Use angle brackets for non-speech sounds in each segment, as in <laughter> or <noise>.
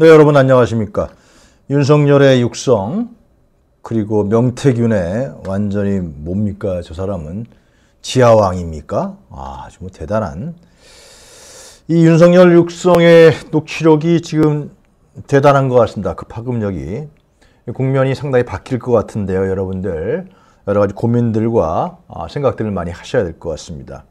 네, 여러분 안녕하십니까. 윤석열의 육성, 그리고 명태균의 완전히 뭡니까 저 사람은 지하왕입니까? 아, 정말 뭐 대단한. 이 윤석열 육성의 녹취력이 지금 대단한 것 같습니다. 그 파급력이. 국면이 상당히 바뀔 것 같은데요, 여러분들. 여러 가지 고민들과 아, 생각들을 많이 하셔야 될 것 같습니다.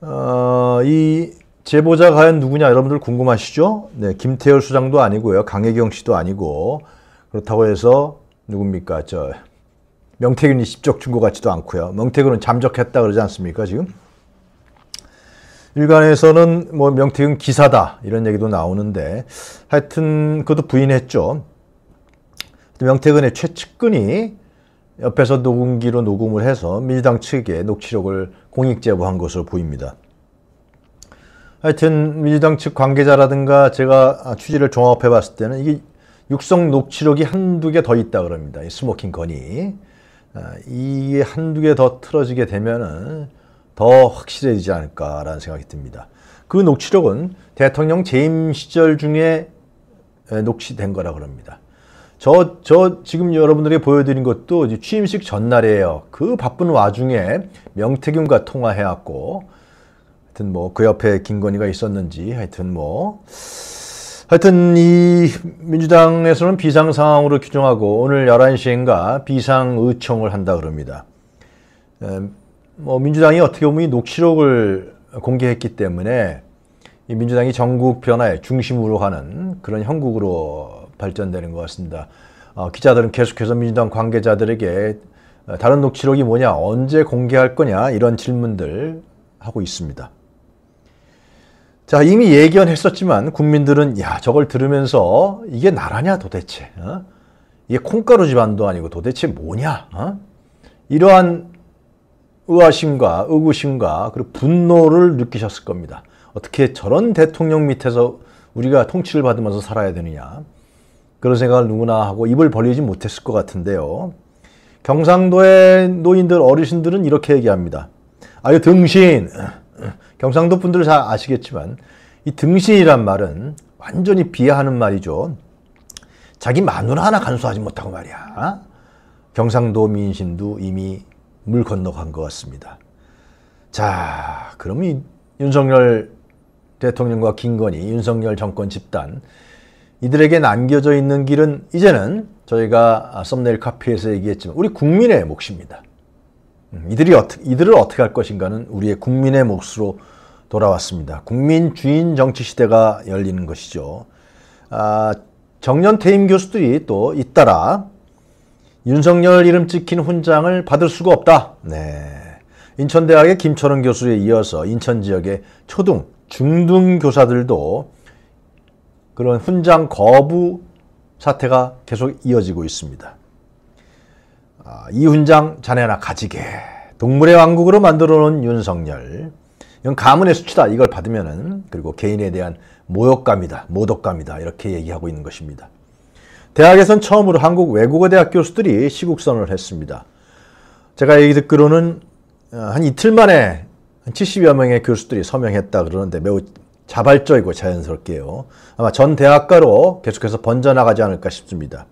어, 이 제보자 과연 누구냐 여러분들 궁금하시죠? 네, 김태열 수장도 아니고요. 강혜경 씨도 아니고 그렇다고 해서 누굽니까? 저 명태균이 직접 준것 같지도 않고요. 명태균은 잠적했다 그러지 않습니까 지금? 일간에서는 뭐 명태균 기사다 이런 얘기도 나오는데 하여튼 그것도 부인했죠. 명태균의 최측근이 옆에서 녹음기로 녹음을 해서 민주당 측에 녹취록을 공익 제보한 것으로 보입니다. 하여튼 민주당 측 관계자라든가 제가 취지를 종합해 봤을 때는 이게 육성 녹취록이 한두 개 더 있다 그럽니다. 이 스모킹 건이. 아, 이게 한두 개 더 틀어지게 되면은 더 확실해지지 않을까라는 생각이 듭니다. 그 녹취록은 대통령 재임 시절 중에 녹취된 거라 그럽니다. 저, 저 지금 여러분들에게 보여드린 것도 취임식 전날이에요. 그 바쁜 와중에 명태균과 통화해왔고 하여튼 뭐 그 옆에 김건희가 있었는지 하여튼 뭐 하여튼 이 민주당에서는 비상 상황으로 규정하고 오늘 11시인가 비상 의총을 한다 그럽니다. 뭐 민주당이 어떻게 보면 이 녹취록을 공개했기 때문에 이 민주당이 전국 변화의 중심으로 가는 그런 형국으로 발전되는 것 같습니다. 어, 기자들은 계속해서 민주당 관계자들에게 어, 다른 녹취록이 뭐냐, 언제 공개할 거냐 이런 질문들 하고 있습니다. 자, 이미 예견했었지만 국민들은 야, 저걸 들으면서 이게 나라냐 도대체? 어? 이게 콩가루 집안도 아니고 도대체 뭐냐? 어? 이러한 의아심과 의구심과 그리고 분노를 느끼셨을 겁니다. 어떻게 저런 대통령 밑에서 우리가 통치를 받으면서 살아야 되느냐. 그런 생각을 누구나 하고 입을 벌리지 못했을 것 같은데요. 경상도의 노인들, 어르신들은 이렇게 얘기합니다. 아유, 등신! 경상도 분들 잘 아시겠지만 이 등신이란 말은 완전히 비하하는 말이죠. 자기 마누라 하나 간수하지 못하고 말이야. 경상도 민신도 이미 물 건너간 것 같습니다. 자, 그럼 이 윤석열 대통령과 김건희, 윤석열 정권 집단 이들에게 남겨져 있는 길은 이제는 저희가 썸네일 카피에서 얘기했지만 우리 국민의 몫입니다. 음, 이들이 어떻 이들을 어떻게 할 것인가는 우리의 국민의 몫으로 돌아왔습니다. 국민 주인 정치 시대가 열리는 것이죠. 아, 정년 퇴임 교수들이 또 잇따라 윤석열 이름 찍힌 훈장을 받을 수가 없다. 네. 인천대학의 김철은 교수에 이어서 인천 지역의 초등, 중등 교사들도 그런 훈장 거부 사태가 계속 이어지고 있습니다. 아, 이 훈장 자네나 가지게. 동물의 왕국으로 만들어 놓은 윤석열. 이건 가문의 수치다. 이걸 받으면은 그리고 개인에 대한 모욕감이다. 모독감이다. 이렇게 얘기하고 있는 것입니다. 대학에선 처음으로 한국 외국어 대학 교수들이 시국선언을 했습니다. 제가 얘기 듣기로는 어, 한 이틀 만에 한 70여 명의 교수들이 서명했다 그러는데 매우 자발적이고 자연스럽게요. 아마 전 대학가로 계속해서 번져나가지 않을까 싶습니다.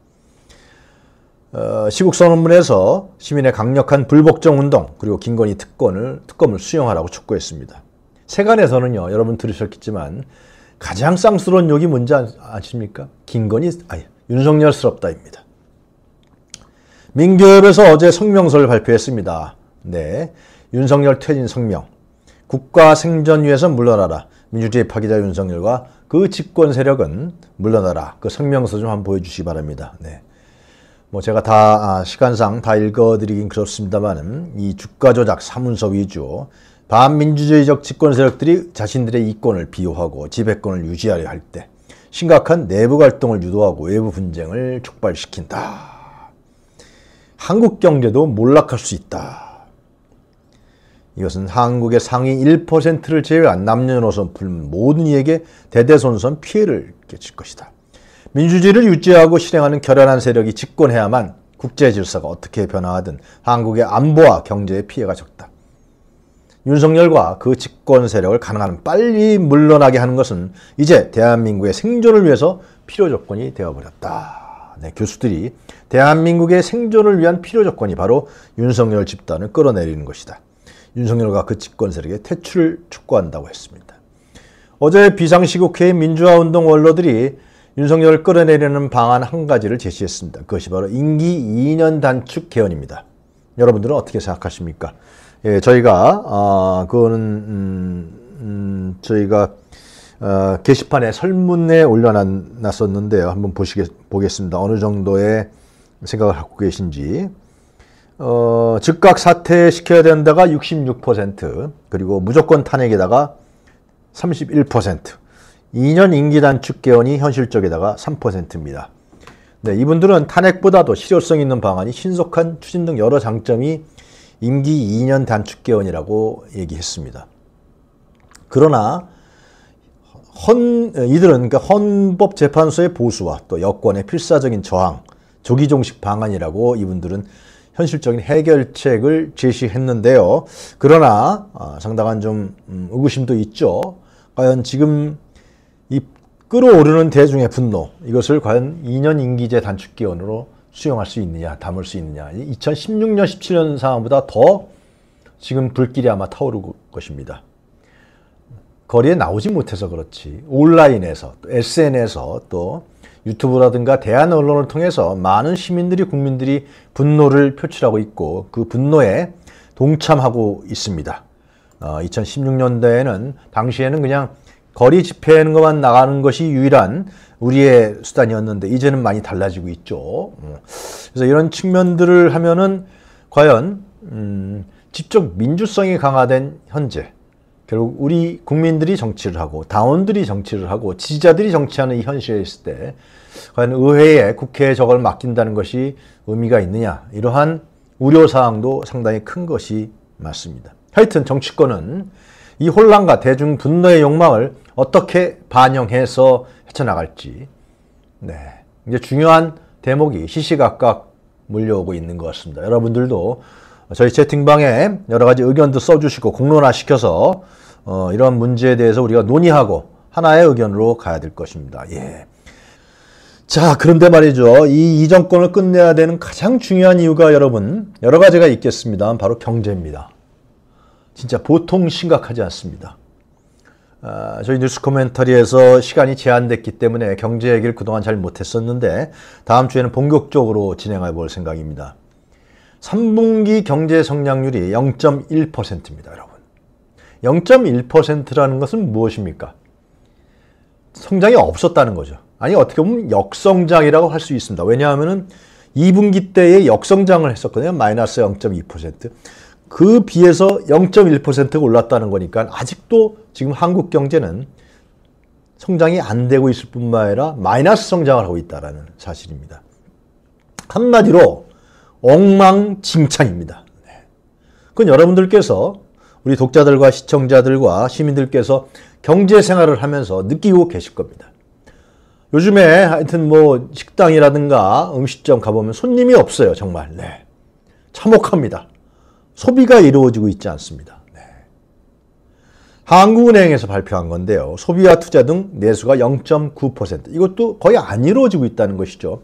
어, 시국선언문에서 시민의 강력한 불복종 운동 그리고 김건희 특권을 특검을 수용하라고 촉구했습니다. 세간에서는요, 여러분 들으셨겠지만 가장 쌍스러운 욕이 뭔지 아, 아십니까? 김건희, 아니, 윤석열스럽다입니다. 민교협에서 어제 성명서를 발표했습니다. 네, 윤석열 퇴진 성명. 국가 생전 위에서 물러나라. 민주주의 파기자 윤석열과 그 집권 세력은 물러나라. 그 성명서 좀 한번 보여주시기 바랍니다. 네. 뭐 제가 다 아, 시간상 다 읽어드리긴 그렇습니다만은 이 주가 조작 사문서 위주 반민주주의적 집권 세력들이 자신들의 이권을 비호하고 지배권을 유지하려 할 때 심각한 내부 갈등을 유도하고 외부 분쟁을 촉발시킨다. 한국 경제도 몰락할 수 있다. 이것은 한국의 상위 1%를 제외한 남녀노소 불문 모든 이에게 대대손손 피해를 끼칠 것이다. 민주주의를 유지하고 실행하는 결연한 세력이 집권해야만 국제 질서가 어떻게 변화하든 한국의 안보와 경제에 피해가 적다. 윤석열과 그 집권 세력을 가능한 빨리 물러나게 하는 것은 이제 대한민국의 생존을 위해서 필요 조건이 되어버렸다. 네, 교수들이 대한민국의 생존을 위한 필요 조건이 바로 윤석열 집단을 끌어내리는 것이다. 윤석열과 그 집권 세력의 퇴출을 촉구한다고 했습니다. 어제 비상시국회의 민주화운동 원로들이 윤석열을 끌어내리는 방안 한 가지를 제시했습니다. 그것이 바로 임기 2년 단축 개헌입니다. 여러분들은 어떻게 생각하십니까? 예, 저희가 아, 그거는 음, 음, 저희가 어, 게시판에 설문에 올려놨었는데요. 한번 보시겠, 보겠습니다. 어느 정도의 생각을 갖고 계신지. 어, 즉각 사퇴시켜야 된다가 66%, 그리고 무조건 탄핵에다가 31%, 2년 임기 단축 개헌이 현실적에다가 3%입니다. 네, 이분들은 탄핵보다도 실효성 있는 방안이 신속한 추진 등 여러 장점이 임기 2년 단축 개헌이라고 얘기했습니다. 그러나 헌, 이들은 그러니까 헌법재판소의 보수와 또 여권의 필사적인 저항, 조기종식 방안이라고 이분들은 현실적인 해결책을 제시했는데요. 그러나 아, 상당한 좀 음, 의구심도 있죠. 과연 지금 이 끌어오르는 대중의 분노, 이것을 과연 2년 임기제 단축 기원으로 수용할 수 있느냐, 담을 수 있느냐. 2016년, 17년 상황보다 더 지금 불길이 아마 타오르고 것입니다. 거리에 나오지 못해서 그렇지 온라인에서 또 SN에서 s 또 유튜브라든가 대한 언론을 통해서 많은 시민들이 국민들이 분노를 표출하고 있고 그 분노에 동참하고 있습니다. 어, 2016년도에는 당시에는 그냥 거리 집회하는 것만 나가는 것이 유일한 우리의 수단이었는데 이제는 많이 달라지고 있죠. 음. 그래서 이런 측면들을 하면은 과연 음, 직접 민주성이 강화된 현재 결국 우리 국민들이 정치를 하고 당원들이 정치를 하고 지지자들이 정치하는 이 현실에 있을 때 과연 의회에 국회에 저걸 맡긴다는 것이 의미가 있느냐 이러한 우려사항도 상당히 큰 것이 맞습니다. 하여튼 정치권은 이 혼란과 대중 분노의 욕망을 어떻게 반영해서 헤쳐나갈지 네, 이제 중요한 대목이 시시각각 몰려오고 있는 것 같습니다. 여러분들도 저희 채팅방에 여러 가지 의견도 써주시고 공론화시켜서 어, 이런 문제에 대해서 우리가 논의하고 하나의 의견으로 가야 될 것입니다. 예. 자, 그런데 말이죠. 이 이정권을 끝내야 되는 가장 중요한 이유가 여러분, 여러 가지가 있겠습니다. 바로 경제입니다. 진짜 보통 심각하지 않습니다. 아, 저희 뉴스 코멘터리에서 시간이 제한됐기 때문에 경제 얘기를 그동안 잘 못했었는데 다음 주에는 본격적으로 진행해 볼 생각입니다. 3분기 경제 성장률이 0.1%입니다, 여러분. 0.1%라는 것은 무엇입니까? 성장이 없었다는 거죠. 아니 어떻게 보면 역성장이라고 할 수 있습니다. 왜냐하면 2분기 때의 역성장을 했었거든요. 마이너스 0.2%. 그 비해서 0.1%가 올랐다는 거니까 아직도 지금 한국 경제는 성장이 안 되고 있을 뿐만 아니라 마이너스 성장을 하고 있다는 사실입니다. 한마디로 엉망진창입니다. 네. 그건 여러분들께서 우리 독자들과 시청자들과 시민들께서 경제생활을 하면서 느끼고 계실 겁니다. 요즘에 하여튼 뭐 식당이라든가 음식점 가보면 손님이 없어요. 정말. 네. 참혹합니다. 소비가 이루어지고 있지 않습니다. 네. 한국은행에서 발표한 건데요. 소비와 투자 등 내수가 0.9% 이것도 거의 안 이루어지고 있다는 것이죠.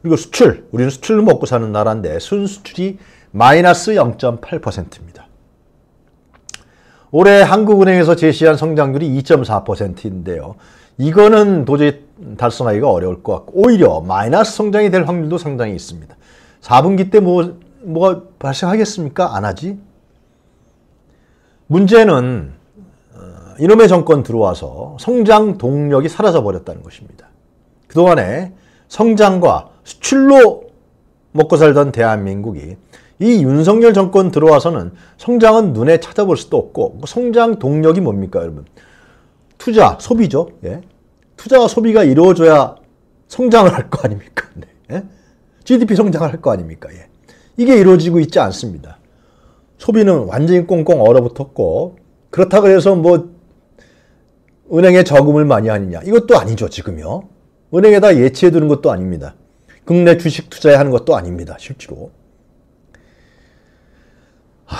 그리고 수출, 우리는 수출로 먹고 사는 나라인데 순수출이 마이너스 0.8%입니다. 올해 한국은행에서 제시한 성장률이 2.4%인데요. 이거는 도저히 달성하기가 어려울 것 같고 오히려 마이너스 성장이 될 확률도 상당히 있습니다. 4분기 때뭐 뭐가 발생하겠습니까? 안 하지. 문제는 어, 이놈의 정권 들어와서 성장 동력이 사라져 버렸다는 것입니다. 그동안에 성장과 수출로 먹고 살던 대한민국이 이 윤석열 정권 들어와서는 성장은 눈에 찾아볼 수도 없고 그 성장 동력이 뭡니까 여러분? 투자, 소비죠. 예? 투자와 소비가 이루어져야 성장을 할 거 아닙니까? 네. 예? GDP 성장을 할 거 아닙니까? 예. 이게 이루어지고 있지 않습니다. 소비는 완전히 꽁꽁 얼어붙었고 그렇다고 해서 뭐 은행에 저금을 많이 하느냐 이것도 아니죠 지금요. 은행에다 예치해 두는 것도 아닙니다. 국내 주식 투자에 하는 것도 아닙니다 실제로. 하,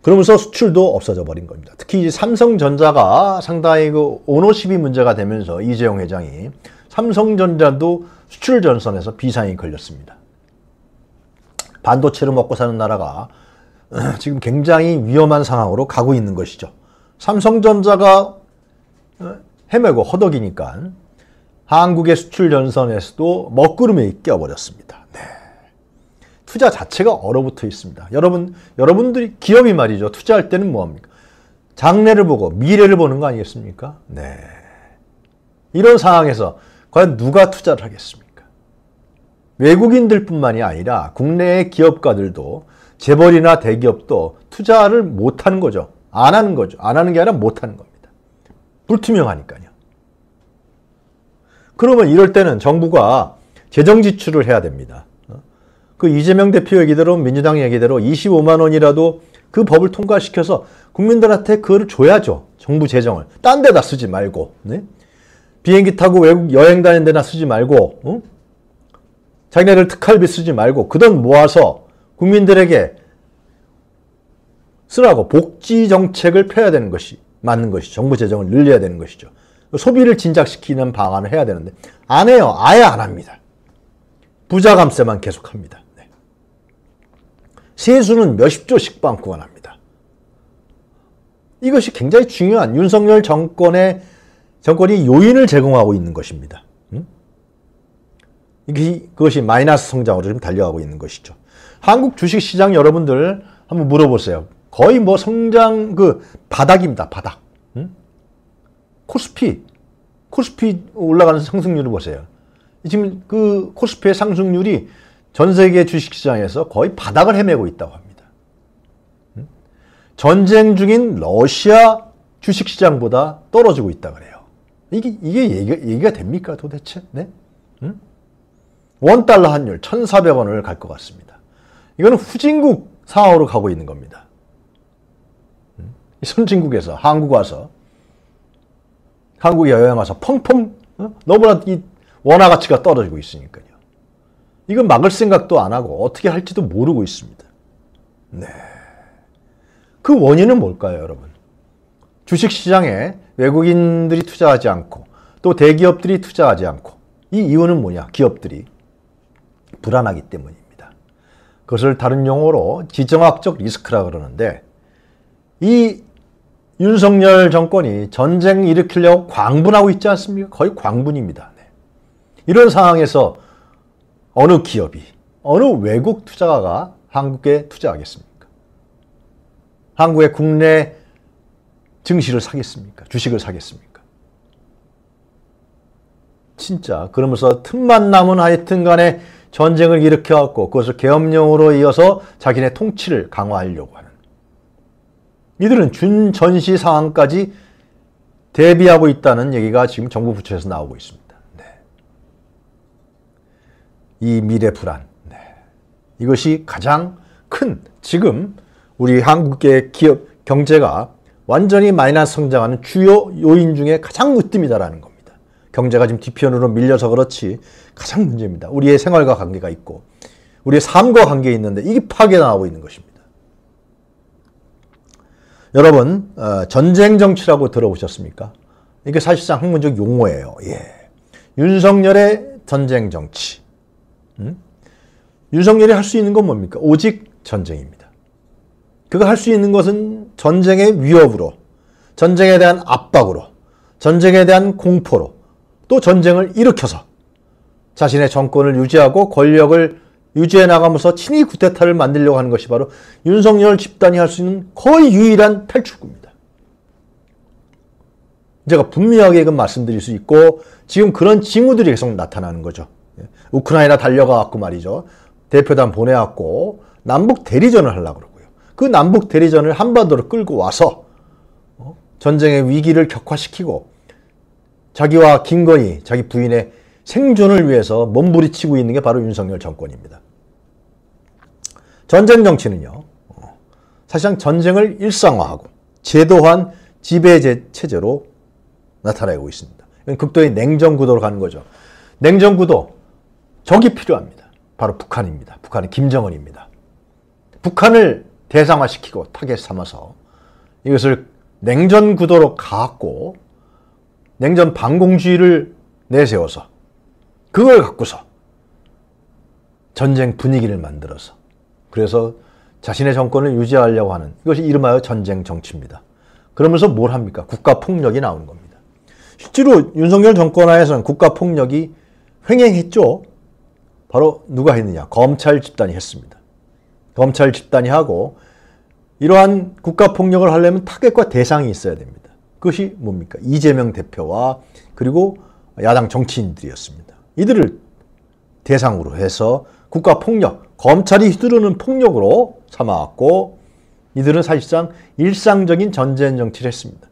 그러면서 수출도 없어져 버린 겁니다. 특히 이제 삼성전자가 상당히 그 오너십이 문제가 되면서 이재용 회장이 삼성전자도 수출 전선에서 비상이 걸렸습니다. 반도체를 먹고 사는 나라가 <clears throat> 지금 굉장히 위험한 상황으로 가고 있는 것이죠. 삼성전자가 어, 헤매고 허덕이니까 한국의 수출 연선에서도 먹구름에 껴버렸습니다. 네. 투자 자체가 얼어붙어 있습니다. 여러분, 여러분들이 기업이 말이죠. 투자할 때는 뭐합니까? 장래를 보고 미래를 보는 거 아니겠습니까? 네. 이런 상황에서 과연 누가 투자를 하겠습니까? 외국인들뿐만이 아니라 국내의 기업가들도 재벌이나 대기업도 투자를 못하는 거죠. 안 하는 거죠. 안 하는 게 아니라 못하는 겁니다. 불투명하니까요. 그러면 이럴 때는 정부가 재정 지출을 해야 됩니다. 어? 그 이재명 대표 얘기대로 민주당 얘기대로 25만 원이라도 그 법을 통과시켜서 국민들한테 그걸 줘야죠. 정부 재정을. 딴 데다 쓰지 말고. 네? 비행기 타고 외국 여행 다니는 데나 쓰지 말고 어? 자기네들 특할비 쓰지 말고 그 돈 모아서 국민들에게 쓰라고 복지 정책을 펴야 되는 것이 맞는 것이 죠 정부 재정을 늘려야 되는 것이죠. 소비를 진작시키는 방안을 해야 되는데 안 해요. 아예 안 합니다. 부자 감세만 계속합니다. 네. 세수는 몇십 조씩 빵꾸가 합니다 이것이 굉장히 중요한 윤석열 정권의 정권이 요인을 제공하고 있는 것입니다. 그것이 마이너스 성장으로 지금 달려가고 있는 것이죠. 한국 주식시장 여러분들 한번 물어보세요. 거의 뭐 성장 그 바닥입니다. 바닥. 응? 코스피. 코스피 올라가는 상승률을 보세요. 지금 그 코스피의 상승률이 전 세계 주식시장에서 거의 바닥을 헤매고 있다고 합니다. 응? 전쟁 중인 러시아 주식시장보다 떨어지고 있다 그래요. 이게, 이게 얘기 얘기가 됩니까 도대체? 네? 원달러 환율 1,400원을 갈 것 같습니다. 이거는 후진국 상황으로 가고 있는 겁니다. 음? 선진국에서 한국 와서 한국에 여행 와서 펑펑 어? 너무나 이 원화 가치가 떨어지고 있으니까요. 이건 막을 생각도 안 하고 어떻게 할지도 모르고 있습니다. 네. 그 원인은 뭘까요, 여러분? 주식시장에 외국인들이 투자하지 않고 또 대기업들이 투자하지 않고 이 이유는 뭐냐? 기업들이 불안하기 때문입니다. 그것을 다른 용어로 지정학적 리스크라 그러는데 이 윤석열 정권이 전쟁 일으키려고 광분하고 있지 않습니까? 거의 광분입니다. 네. 이런 상황에서 어느 기업이, 어느 외국 투자가가 한국에 투자하겠습니까? 한국의 국내 증시를 사겠습니까? 주식을 사겠습니까? 진짜 그러면서 틈만 남은 하여튼 간에 전쟁을 일으켜왔고 그것을 계엄령으로 이어서 자기네 통치를 강화하려고 하는 이들은 준전시 상황까지 대비하고 있다는 얘기가 지금 정부 부처에서 나오고 있습니다. 네. 이 미래 불안 네. 이것이 가장 큰 지금 우리 한국의 기업 경제가 완전히 마이너스 성장하는 주요 요인 중에 가장 으뜸이다라는 겁니다. 경제가 지금 뒤편으로 밀려서 그렇지 가장 문제입니다. 우리의 생활과 관계가 있고 우리의 삶과 관계 있는데 이게 파괴나오고 있는 것입니다. 여러분 어, 전쟁 정치라고 들어보셨습니까? 이게 사실상 학문적 용어예요. 예. 윤석열의 전쟁 정치. 음? 윤석열이 할 수 있는 건 뭡니까? 오직 전쟁입니다. 그가 할 수 있는 것은 전쟁의 위협으로, 전쟁에 대한 압박으로, 전쟁에 대한 공포로, 또 전쟁을 일으켜서 자신의 정권을 유지하고 권력을 유지해 나가면서 친위 구태타를 만들려고 하는 것이 바로 윤석열 집단이 할 수 있는 거의 유일한 탈출구입니다. 제가 분명하게 말씀드릴 수 있고 지금 그런 징후들이 계속 나타나는 거죠. 예. 우크라이나 달려가갖고 말이죠. 대표단 보내갖고 남북 대리전을 하려고 그러고요. 그 남북 대리전을 한반도로 끌고 와서 어? 전쟁의 위기를 격화시키고 자기와 김건희, 자기 부인의 생존을 위해서 몸부리치고 있는 게 바로 윤석열 정권입니다. 전쟁 정치는요. 사실상 전쟁을 일상화하고 제도한 지배 체제로 나타나고 있습니다. 극도의 냉전 구도로 가는 거죠. 냉전 구도 적이 필요합니다. 바로 북한입니다. 북한의 김정은입니다. 북한을 대상화시키고 타겟 삼아서 이것을 냉전 구도로 가고 냉전 반공주의를 내세워서 그걸 갖고서 전쟁 분위기를 만들어서 그래서 자신의 정권을 유지하려고 하는 이것이 이름하여 전쟁 정치입니다. 그러면서 뭘 합니까? 국가폭력이 나오는 겁니다. 실제로 윤석열 정권 하에서는 국가폭력이 횡행했죠. 바로 누가 했느냐? 검찰 집단이 했습니다. 검찰 집단이 하고 이러한 국가폭력을 하려면 타겟과 대상이 있어야 됩니다. 그것이 뭡니까? 이재명 대표와 그리고 야당 정치인들이었습니다. 이들을 대상으로 해서 국가 폭력, 검찰이 휘두르는 폭력으로 삼아왔고 이들은 사실상 일상적인 전쟁 정치를 했습니다.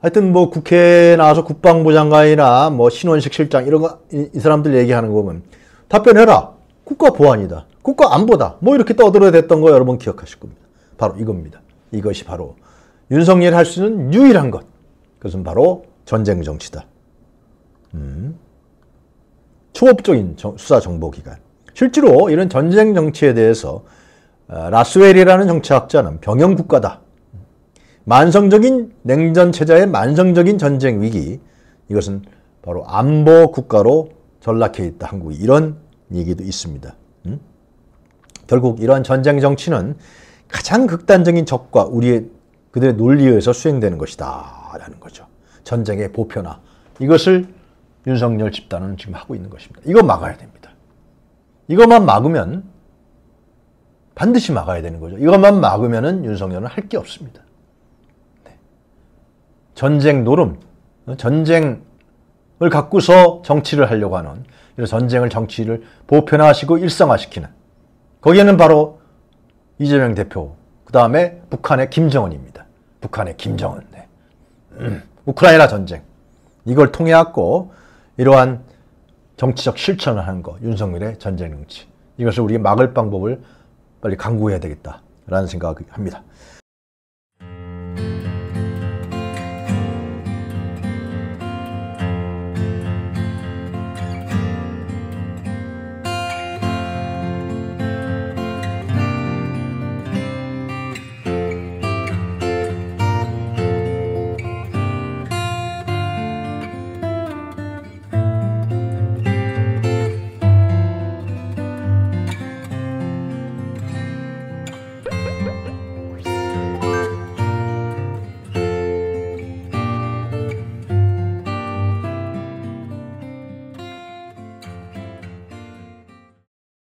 하여튼 뭐 국회에 나와서 국방부 장관이나 뭐 신원식 실장 이런 거 이 사람들 얘기하는 거 보면 답변해라. 국가 보안이다. 국가 안보다. 뭐 이렇게 떠들어야 됐던 거 여러분 기억하실 겁니다. 바로 이겁니다. 이것이 바로 윤석열이 할수 있는 유일한 것. 그것은 바로 전쟁 정치다. 음. 초법적인 수사 정보기관. 실제로 이런 전쟁 정치에 대해서 아, 라스웰이라는 정치학자는 병영 국가다. 만성적인 냉전 체제의 만성적인 전쟁 위기. 이것은 바로 안보 국가로 전락해 있다 한국이 이런 얘기도 있습니다. 음? 결국 이러한 전쟁 정치는 가장 극단적인 적과 우리의 그들의 논리에 서 수행되는 것이다. 나라는 거죠. 전쟁의 보편화. 이것을 윤석열 집단은 지금 하고 있는 것입니다. 이거 막아야 됩니다. 이것만 막으면 반드시 막아야 되는 거죠. 이것만 막으면 윤석열은 할 게 없습니다. 네. 전쟁 노름, 전쟁을 갖고서 정치를 하려고 하는 이런 전쟁을 정치를 보편화시키고 일상화시키는 거기에는 바로 이재명 대표, 그 다음에 북한의 김정은입니다. 북한의 김정은. 예. 우크라이나 전쟁 이걸 통해 갖고 이러한 정치적 실천을 하는 거 윤석열의 전쟁 정치 이것을 우리 막을 방법을 빨리 강구해야 되겠다라는 생각을 합니다.